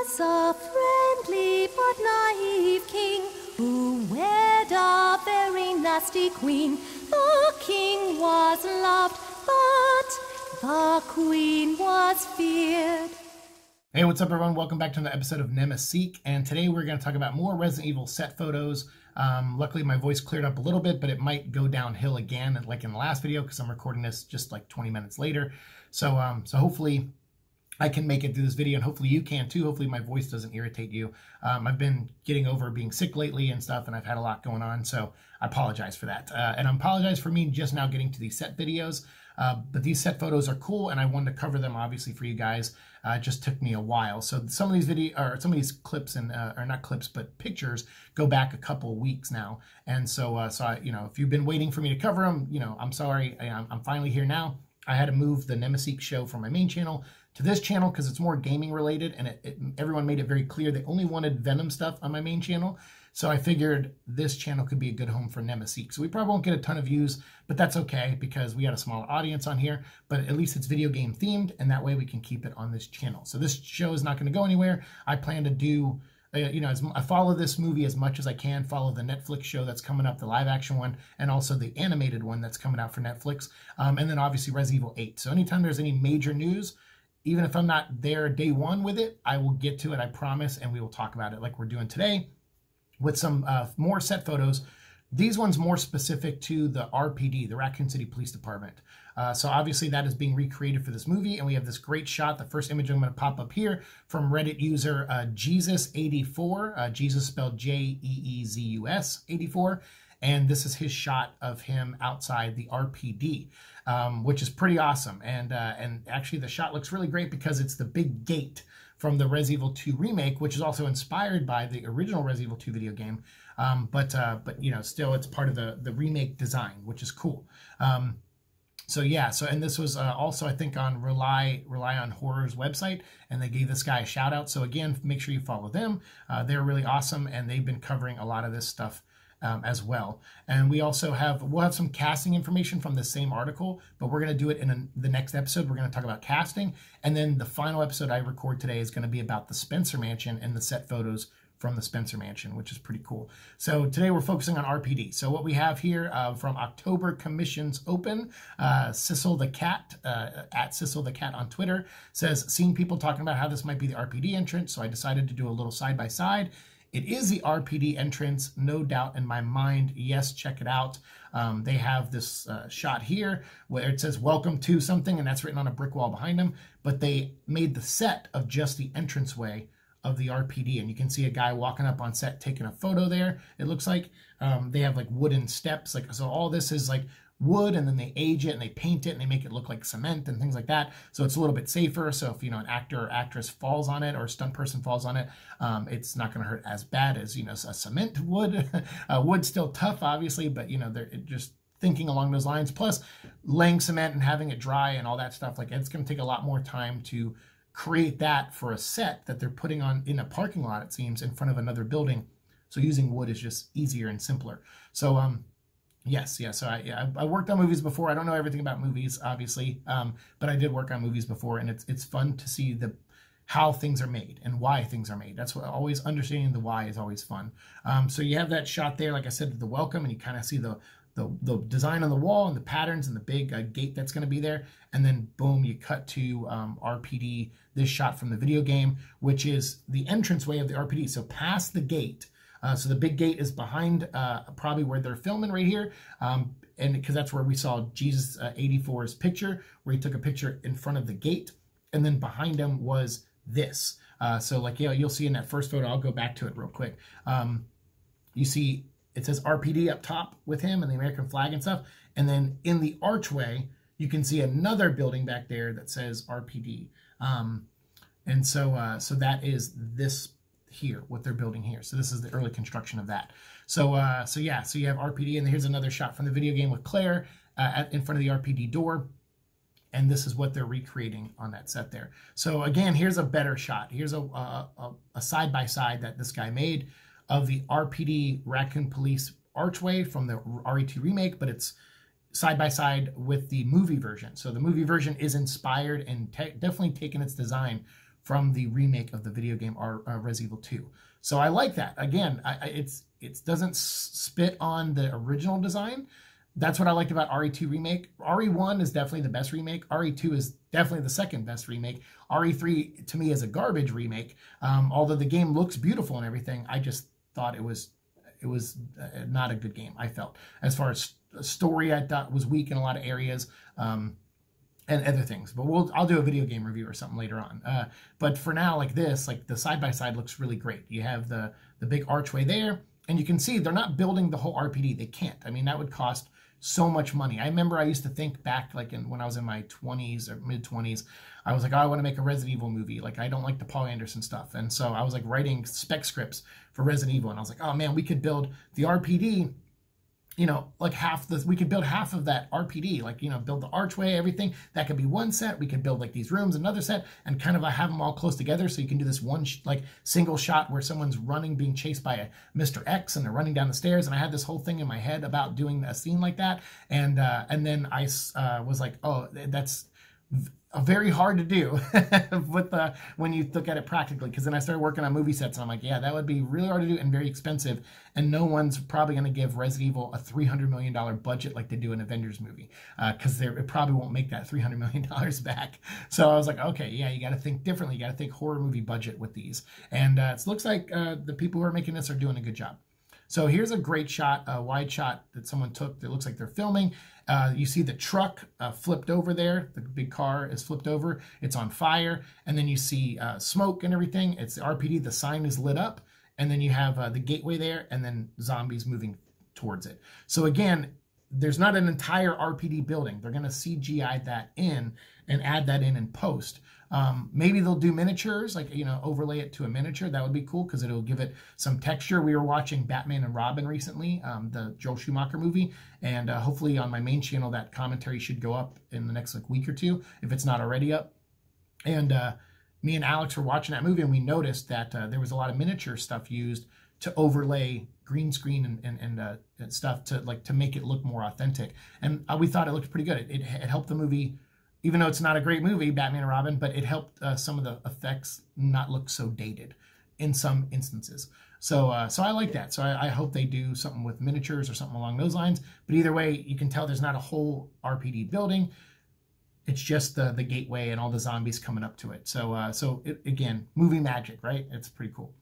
was a friendly but naive king who wed a very nasty queen. The king was loved, but the queen was feared. Hey, what's up, everyone? Welcome back to another episode of Nemesis and today we're going to talk about more Resident Evil set photos. Um, luckily, my voice cleared up a little bit, but it might go downhill again, like in the last video, because I'm recording this just like 20 minutes later. So, um, so hopefully I can make it through this video, and hopefully you can too. Hopefully my voice doesn't irritate you. Um, I've been getting over being sick lately and stuff, and I've had a lot going on, so I apologize for that. Uh, and I apologize for me just now getting to these set videos, uh, but these set photos are cool, and I wanted to cover them obviously for you guys. Uh, it just took me a while. So some of these video or some of these clips and uh, or not clips, but pictures go back a couple weeks now, and so uh, so I, you know if you've been waiting for me to cover them, you know I'm sorry. I, I'm finally here now. I had to move the Nemesis show from my main channel to this channel because it's more gaming related and it, it, everyone made it very clear they only wanted Venom stuff on my main channel. So I figured this channel could be a good home for Nemesis. So we probably won't get a ton of views, but that's okay because we got a smaller audience on here, but at least it's video game themed and that way we can keep it on this channel. So this show is not going to go anywhere. I plan to do uh, you know, as, I follow this movie as much as I can. Follow the Netflix show that's coming up, the live action one, and also the animated one that's coming out for Netflix. Um, and then obviously Res Evil 8. So anytime there's any major news, even if I'm not there day one with it, I will get to it, I promise, and we will talk about it like we're doing today with some uh, more set photos. These ones more specific to the RPD, the Raccoon City Police Department. Uh, so obviously that is being recreated for this movie, and we have this great shot. The first image I'm going to pop up here from Reddit user uh, Jesus84, uh, Jesus spelled J E E Z U S 84. And this is his shot of him outside the RPD, um, which is pretty awesome. And, uh, and actually, the shot looks really great because it's the big gate from the Res Evil 2 remake, which is also inspired by the original Res Evil 2 video game. Um, but, uh, but, you know, still it's part of the, the remake design, which is cool. Um, so yeah, so and this was uh, also I think on Rely Rely on Horror's website, and they gave this guy a shout out. So again, make sure you follow them. Uh, they're really awesome, and they've been covering a lot of this stuff um, as well. And we also have we'll have some casting information from the same article, but we're going to do it in the next episode. We're going to talk about casting, and then the final episode I record today is going to be about the Spencer Mansion and the set photos from the Spencer Mansion, which is pretty cool. So today we're focusing on RPD. So what we have here uh, from October Commissions Open, uh, Sissel the Cat, uh, at Sissel the Cat on Twitter, says, seeing people talking about how this might be the RPD entrance, so I decided to do a little side-by-side. side by side it is the RPD entrance, no doubt in my mind. Yes, check it out. Um, they have this uh, shot here where it says welcome to something, and that's written on a brick wall behind them. But they made the set of just the entranceway of the RPD. And you can see a guy walking up on set taking a photo there, it looks like. Um, they have like wooden steps. like So all this is like wood and then they age it and they paint it and they make it look like cement and things like that. So it's a little bit safer. So if you know an actor or actress falls on it or a stunt person falls on it, um, it's not going to hurt as bad as you know a cement wood. uh, wood's still tough, obviously, but you know they're just thinking along those lines. Plus, laying cement and having it dry and all that stuff like it's going to take a lot more time to create that for a set that they're putting on in a parking lot. It seems in front of another building. So using wood is just easier and simpler. So um, Yes, yeah. So I, yeah, I worked on movies before. I don't know everything about movies, obviously, um, but I did work on movies before, and it's it's fun to see the how things are made and why things are made. That's what always understanding the why is always fun. Um, so you have that shot there, like I said, the welcome, and you kind of see the, the the design on the wall and the patterns and the big uh, gate that's going to be there, and then boom, you cut to um, RPD. This shot from the video game, which is the entranceway of the RPD. So past the gate uh, so the big gate is behind uh, probably where they're filming right here. Um, and because that's where we saw Jesus uh, 84's picture, where he took a picture in front of the gate. And then behind him was this. Uh, so like, you know, you'll see in that first photo, I'll go back to it real quick. Um, you see it says RPD up top with him and the American flag and stuff. And then in the archway, you can see another building back there that says RPD. Um, and so, uh, so that is this here, what they're building here. So this is the early construction of that. So uh, so yeah, so you have RPD, and here's another shot from the video game with Claire uh, at, in front of the RPD door. And this is what they're recreating on that set there. So again, here's a better shot. Here's a a, side by side that this guy made of the RPD Raccoon Police archway from the RET remake, but it's side by side with the movie version. So the movie version is inspired and definitely taken its design from the remake of the video game or, uh, Resident Evil 2. So I like that. Again, I, I, it's it doesn't spit on the original design. That's what I liked about RE2 remake. RE1 is definitely the best remake. RE2 is definitely the second best remake. RE3 to me is a garbage remake. Um, although the game looks beautiful and everything, I just thought it was it was uh, not a good game. I felt as far as story, I thought was weak in a lot of areas. Um, and other things. But we'll I'll do a video game review or something later on. Uh, but for now, like this, like the side by side looks really great. You have the the big archway there, and you can see they're not building the whole RPD. They can't. I mean, that would cost so much money. I remember I used to think back, like in, when I was in my 20s or mid 20s, I was like, oh, I want to make a Resident Evil movie. Like, I don't like the Paul Anderson stuff. And so I was like writing spec scripts for Resident Evil. And I was like, oh man, we could build the RPD you know, like half the we could build half of that RPD, like, you know, build the archway, everything. That could be one set. We could build like these rooms, another set, and kind of uh, have them all close together. So you can do this one, like, single shot where someone's running, being chased by a Mr. X and they're running down the stairs. And I had this whole thing in my head about doing a scene like that. And, uh, and then I uh, was like, oh, that's very hard to do with the when you look at it practically because then i started working on movie sets and i'm like yeah that would be really hard to do and very expensive and no one's probably going to give resident evil a $300 million budget like they do an avengers movie because uh, it probably won't make that $300 million back so i was like okay yeah you got to think differently you got to think horror movie budget with these and uh, it looks like uh, the people who are making this are doing a good job so here's a great shot a wide shot that someone took that looks like they're filming uh, you see the truck uh, flipped over there. The big car is flipped over. It's on fire. And then you see uh, smoke and everything. It's the RPD. The sign is lit up. And then you have uh, the gateway there and then zombies moving towards it. So again, there's not an entire RPD building. They're going to CGI that in and add that in in post. Um, maybe they'll do miniatures, like, you know, overlay it to a miniature. That would be cool because it'll give it some texture. We were watching Batman and Robin recently, um, the Joel Schumacher movie. And uh, hopefully on my main channel, that commentary should go up in the next like week or two, if it's not already up. And uh, me and Alex were watching that movie and we noticed that uh, there was a lot of miniature stuff used to overlay green screen and and, and, uh, and, stuff to like to make it look more authentic. And uh, we thought it looked pretty good. It, it, it helped the movie even though it's not a great movie, Batman and Robin, but it helped uh, some of the effects not look so dated in some instances. So, uh, so I like that. So I, I, hope they do something with miniatures or something along those lines. But either way, you can tell there's not a whole RPD building. It's just the the gateway and all the zombies coming up to it. So, uh, so it, again, movie magic, right? It's pretty cool.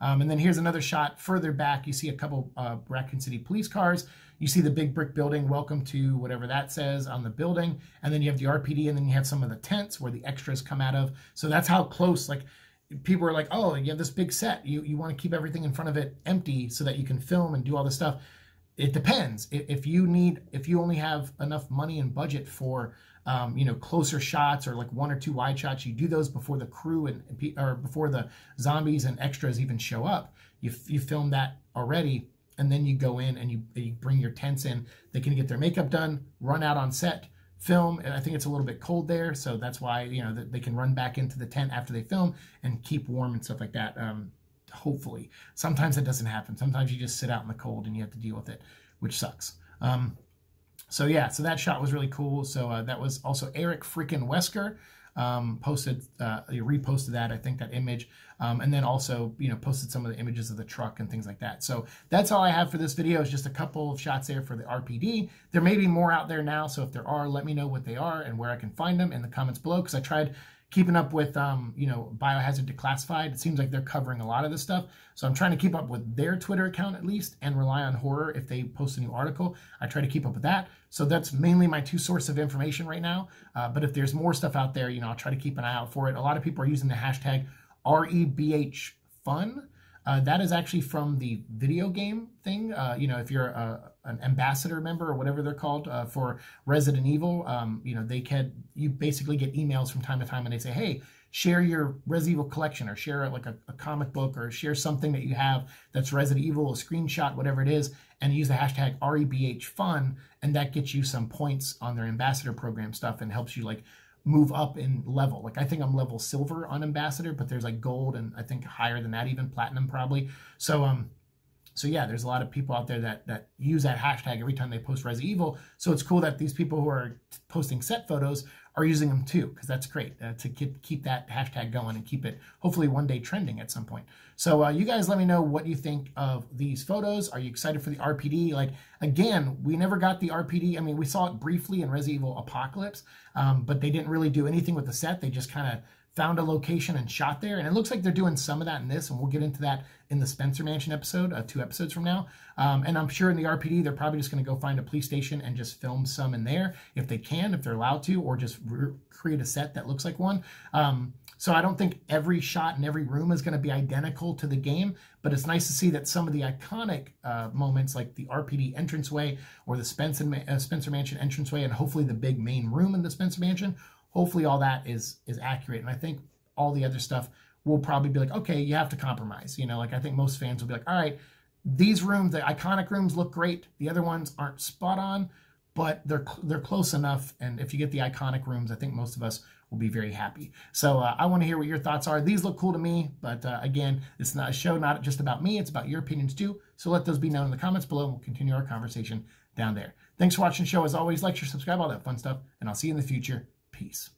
Um, and then here's another shot further back. You see a couple uh, Raccoon City police cars. You see the big brick building, welcome to whatever that says on the building. And then you have the RPD, and then you have some of the tents where the extras come out of. So that's how close, like, people are like, oh, you have this big set. You, you want to keep everything in front of it empty so that you can film and do all this stuff it depends if you need if you only have enough money and budget for um, you know closer shots or like one or two wide shots you do those before the crew and or before the zombies and extras even show up you, you film that already and then you go in and you, you bring your tents in they can get their makeup done run out on set film and i think it's a little bit cold there so that's why you know they can run back into the tent after they film and keep warm and stuff like that um, hopefully. Sometimes that doesn't happen. Sometimes you just sit out in the cold and you have to deal with it, which sucks. Um, so yeah, so that shot was really cool. So uh, that was also Eric freaking Wesker um, posted, uh, reposted that I think that image, um, and then also you know posted some of the images of the truck and things like that. So that's all I have for this video. Is just a couple of shots there for the RPD. There may be more out there now, so if there are, let me know what they are and where I can find them in the comments below because I tried keeping up with um, you know biohazard declassified it seems like they're covering a lot of this stuff so i'm trying to keep up with their twitter account at least and rely on horror if they post a new article i try to keep up with that so that's mainly my two source of information right now uh, but if there's more stuff out there you know i'll try to keep an eye out for it a lot of people are using the hashtag rebh fun uh, that is actually from the video game thing. Uh, you know, if you're a, an ambassador member or whatever they're called uh, for Resident Evil, um, you know, they can you basically get emails from time to time and they say, hey, share your Resident Evil collection or share like a, a, comic book or share something that you have that's Resident Evil, a screenshot, whatever it is, and use the hashtag REBHFun, and that gets you some points on their ambassador program stuff and helps you like move up in level. Like I think I'm level silver on ambassador, but there's like gold and I think higher than that, even platinum probably. So um so yeah, there's a lot of people out there that that use that hashtag every time they post Resident Evil. So it's cool that these people who are posting set photos are using them too, because that's great uh, to keep keep that hashtag going and keep it hopefully one day trending at some point. So uh, you guys, let me know what you think of these photos. Are you excited for the RPD? Like again, we never got the RPD. I mean, we saw it briefly in Resident Evil Apocalypse, um, but they didn't really do anything with the set. They just kind of found a location and shot there. And it looks like they're doing some of that in this, and we'll get into that in the Spencer Mansion episode, uh, two episodes from now. Um, and I'm sure in the RPD, they're probably just going to go find a police station and just film some in there if they can, if they're allowed to, or just re- create a set that looks like one. Um, so I don't think every shot in every room is going to be identical to the game, but it's nice to see that some of the iconic uh, moments, like the RPD entranceway or the Spencer, uh, Spencer Mansion entranceway, and hopefully the big main room in the Spencer Mansion, hopefully all that is is accurate. And I think all the other stuff will probably be like, okay, you have to compromise. You know, like I think most fans will be like, all right, these rooms, the iconic rooms look great. The other ones aren't spot on, but they're they're close enough. And if you get the iconic rooms, I think most of us will be very happy. So uh, I want to hear what your thoughts are. These look cool to me, but uh, again, it's not a show not just about me. It's about your opinions too. So let those be known in the comments below, and we'll continue our conversation down there. Thanks for watching the show. As always, like, share, subscribe, all that fun stuff, and I'll see you in the future peace.